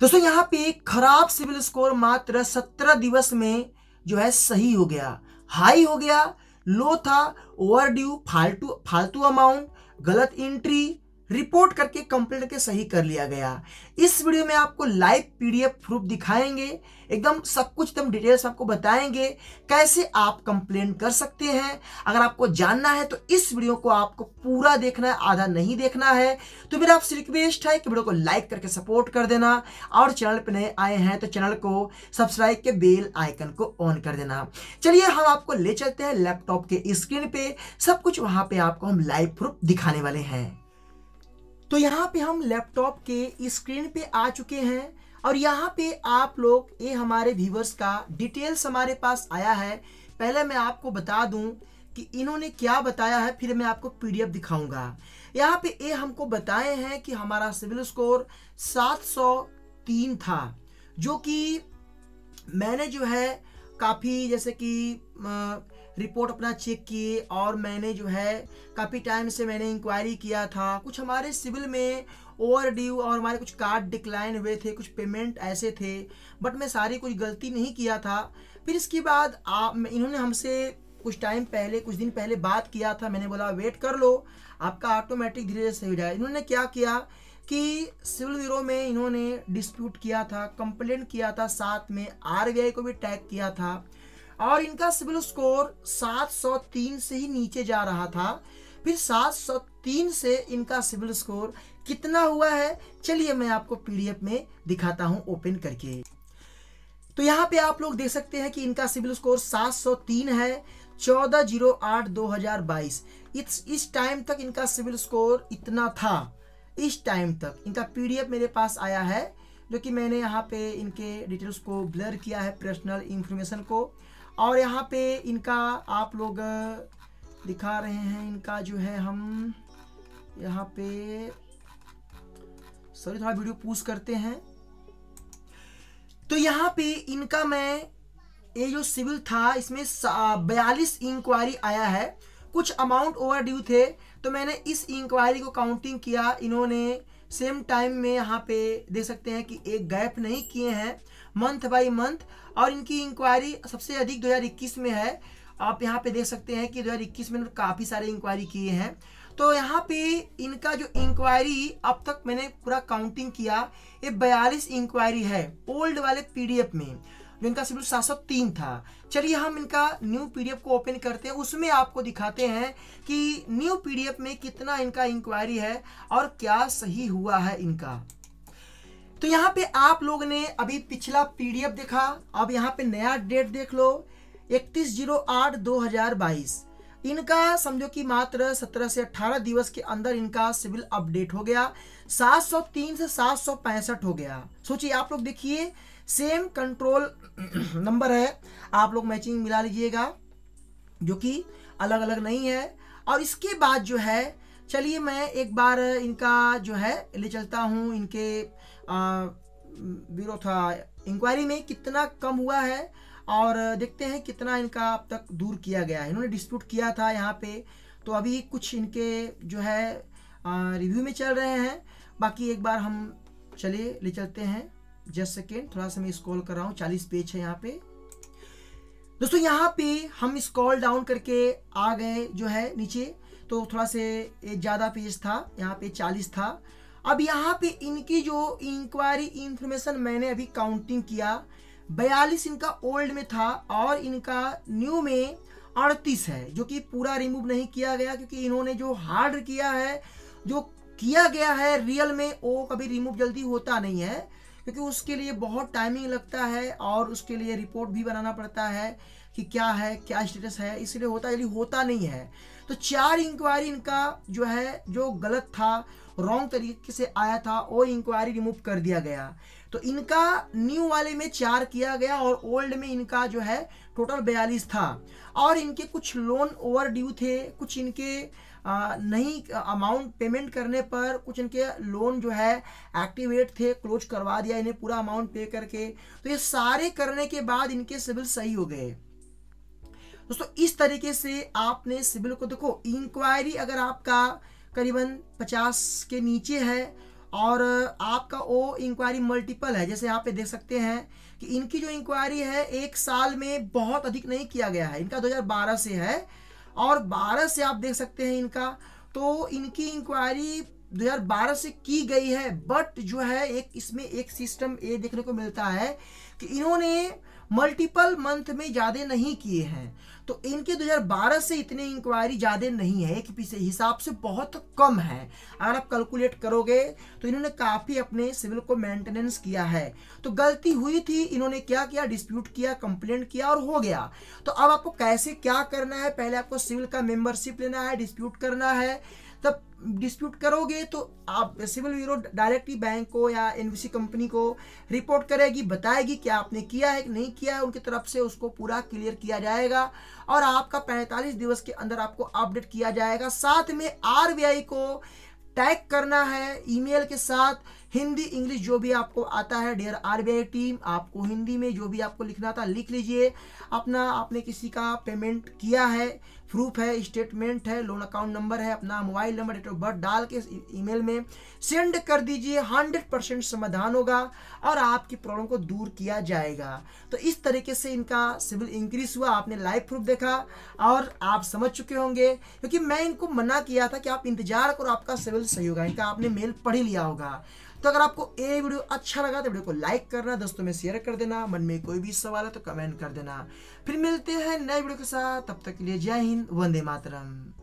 दोस्तों यहाँ पे खराब सिविल स्कोर मात्र सत्रह दिवस में जो है सही हो गया हाई हो गया लो था ओवर ड्यू फालतू फालतू अमाउंट गलत एंट्री रिपोर्ट करके कंप्लीट करके सही कर लिया गया इस वीडियो में आपको लाइव पीडीएफ प्रूफ दिखाएंगे एकदम सब कुछ एकदम डिटेल्स आपको बताएंगे कैसे आप कंप्लेन कर सकते हैं अगर आपको जानना है तो इस वीडियो को आपको पूरा देखना है आधा नहीं देखना है तो मेरा आपसे रिक्वेस्ट है कि वीडियो को लाइक करके सपोर्ट कर देना और चैनल पर नए आए हैं तो चैनल को सब्सक्राइब के बेल आइकन को ऑन कर देना चलिए हम आपको ले चलते हैं लैपटॉप के स्क्रीन पे सब कुछ वहाँ पे आपको हम लाइव प्रूफ दिखाने वाले हैं तो यहाँ पे हम लैपटॉप के स्क्रीन पे आ चुके हैं और यहाँ पे आप लोग ये हमारे व्यूवर्स का डिटेल्स हमारे पास आया है पहले मैं आपको बता दूं कि इन्होंने क्या बताया है फिर मैं आपको पीडीएफ दिखाऊंगा यहाँ पे ये हमको बताए हैं कि हमारा सिविल स्कोर 703 था जो कि मैंने जो है काफ़ी जैसे कि आ, रिपोर्ट अपना चेक किए और मैंने जो है काफ़ी टाइम से मैंने इंक्वायरी किया था कुछ हमारे सिविल में ओवर ड्यू और हमारे कुछ कार्ड डिक्लाइन हुए थे कुछ पेमेंट ऐसे थे बट मैं सारी कुछ गलती नहीं किया था फिर इसके बाद आप इन्होंने हमसे कुछ टाइम पहले कुछ दिन पहले बात किया था मैंने बोला वेट कर लो आपका ऑटोमेटिक धीरे धीरे सही हो जाएगा इन्होंने क्या किया कि सिविल ब्यूरो में इन्होंने डिस्प्यूट किया था कंप्लेंट किया था साथ में आर को भी टैग किया था और इनका सिविल स्कोर 703 से ही नीचे जा रहा था फिर 703 से इनका सिविल स्कोर कितना हुआ है चलिए मैं आपको पीडीएफ में दिखाता हूं ओपन करके तो यहाँ पे आप लोग देख सकते हैं कि इनका सिविल स्कोर 703 है चौदह जीरो आठ दो हजार बाईस इस टाइम तक इनका सिविल स्कोर इतना था इस टाइम तक इनका पीडीएफ मेरे पास आया है जो कि मैंने यहाँ पे इनके डिटेल्स को ब्लर किया है पर्सनल इन्फॉर्मेशन को और यहाँ पे इनका आप लोग दिखा रहे हैं इनका जो है हम यहाँ पे सॉरी थोड़ा वीडियो पूछ करते हैं तो यहाँ पे इनका मैं ये जो सिविल था इसमें बयालीस इंक्वायरी आया है कुछ अमाउंट ओवर ड्यू थे तो मैंने इस इंक्वायरी को काउंटिंग किया इन्होंने सेम टाइम में यहाँ पे देख सकते हैं कि एक गैप नहीं किए हैं मंथ बाय मंथ और इनकी इंक्वायरी सबसे अधिक 2021 में है आप यहाँ पे देख सकते हैं कि 2021 में काफ़ी सारे इंक्वायरी किए हैं तो यहाँ पे इनका जो इंक्वायरी अब तक मैंने पूरा काउंटिंग किया ये बयालीस इंक्वायरी है ओल्ड वाले पीडीएफ में जो इनका सिविल सात सौ तीन था चलिए हम इनका न्यू पीडीएफ को ओपन करते हैं उसमें आपको दिखाते हैं कि न्यू पीडीएफ में कितना इनका इंक्वायरी है और क्या सही हुआ है इनका तो यहाँ पे आप लोग ने अभी पिछला पीडीएफ देखा अब यहाँ पे नया डेट देख लो इकतीस जीरो आठ दो हजार बाईस इनका समझो कि मात्र 17 से 18 दिवस के अंदर इनका सिविल अपडेट हो गया 703 से सात हो गया सोचिए आप लोग देखिए सेम कंट्रोल नंबर है आप लोग मैचिंग मिला लीजिएगा जो कि अलग अलग नहीं है और इसके बाद जो है चलिए मैं एक बार इनका जो है ले चलता हूँ इनके ब्यूरो था इंक्वायरी में कितना कम हुआ है और देखते हैं कितना इनका अब तक दूर किया गया है इन्होंने डिस्प्यूट किया था यहाँ पे तो अभी कुछ इनके जो है रिव्यू में चल रहे हैं बाकी एक बार हम चलिए ले चलते हैं जस्ट सेकेंड थोड़ा सा मैं स्क्रॉल कर रहा हूँ चालीस पेज है यहाँ पे दोस्तों यहाँ पे हम स्क्रॉल डाउन करके आ गए जो है नीचे तो थोड़ा से ज़्यादा पेज था यहाँ पे चालीस था अब यहाँ पे इनकी जो इंक्वायरी इंफॉर्मेशन मैंने अभी काउंटिंग किया बयालीस इनका ओल्ड में था और इनका न्यू में अड़तीस है जो कि पूरा रिमूव नहीं किया गया क्योंकि इन्होंने जो हार्ड किया है जो किया गया है रियल में वो कभी रिमूव जल्दी होता नहीं है क्योंकि उसके लिए बहुत टाइमिंग लगता है और उसके लिए रिपोर्ट भी बनाना पड़ता है कि क्या है क्या स्टेटस है इसलिए होता यदि होता नहीं है तो चार इंक्वायरी इनका जो है जो गलत था रॉन्ग तरीके से आया था वो इंक्वायरी रिमूव कर दिया गया तो इनका न्यू वाले में चार किया गया और ओल्ड में इनका जो है टोटल बयालीस था और इनके कुछ लोन ओवर ड्यू थे कुछ इनके आ, नहीं अमाउंट पेमेंट करने पर कुछ इनके लोन जो है एक्टिवेट थे क्लोज करवा दिया इन्हें पूरा अमाउंट पे करके तो ये सारे करने के बाद इनके सिविल सही हो गए दोस्तों इस तरीके से आपने सिविल को देखो इंक्वायरी अगर आपका करीबन 50 के नीचे है और आपका वो इंक्वायरी मल्टीपल है जैसे यहाँ पे देख सकते हैं कि इनकी जो इंक्वायरी है एक साल में बहुत अधिक नहीं किया गया है इनका 2012 से है और 12 से आप देख सकते हैं इनका तो इनकी इंक्वायरी 2012 से की गई है बट जो है एक इसमें एक सिस्टम ये देखने को मिलता है कि इन्होंने मल्टीपल मंथ में ज़्यादा नहीं किए हैं तो इनके 2012 से इतने इंक्वायरी ज़्यादा नहीं है कि पीछे हिसाब से बहुत कम है अगर आप कैलकुलेट करोगे तो इन्होंने काफ़ी अपने सिविल को मेंटेनेंस किया है तो गलती हुई थी इन्होंने क्या किया डिस्प्यूट किया कंप्लेंट किया और हो गया तो अब आपको कैसे क्या करना है पहले आपको सिविल का मेंबरशिप लेना है डिस्प्यूट करना है तब डिस्प्यूट करोगे तो आप सिविल ब्यूरो डायरेक्टली बैंक को या एन कंपनी को रिपोर्ट करेगी बताएगी क्या आपने किया है कि नहीं किया है उनकी तरफ से उसको पूरा क्लियर किया जाएगा और आपका 45 दिवस के अंदर आपको अपडेट किया जाएगा साथ में आर को टैग करना है ईमेल के साथ हिंदी इंग्लिश जो भी आपको आता है डियर आरबीआई टीम आपको हिंदी में जो भी आपको लिखना था लिख लीजिए अपना आपने किसी का पेमेंट किया है प्रूफ है स्टेटमेंट है लोन अकाउंट नंबर है अपना mobile number date of birth डाल के ईमेल में सेंड कर दीजिए हंड्रेड परसेंट समाधान होगा और आपकी प्रॉब्लम को दूर किया जाएगा तो इस तरीके से इनका सिविल इंक्रीज हुआ आपने लाइव प्रूफ देखा और आप समझ चुके होंगे क्योंकि मैं इनको मना किया था कि आप इंतजार करो आपका सिविल सही होगा इनका आपने मेल पढ़ ही लिया होगा तो अगर आपको ये वीडियो अच्छा लगा तो वीडियो को लाइक करना दोस्तों में शेयर कर देना मन में कोई भी सवाल है तो कमेंट कर देना फिर मिलते हैं नए वीडियो के साथ तब तक के लिए जय हिंद वंदे मातरम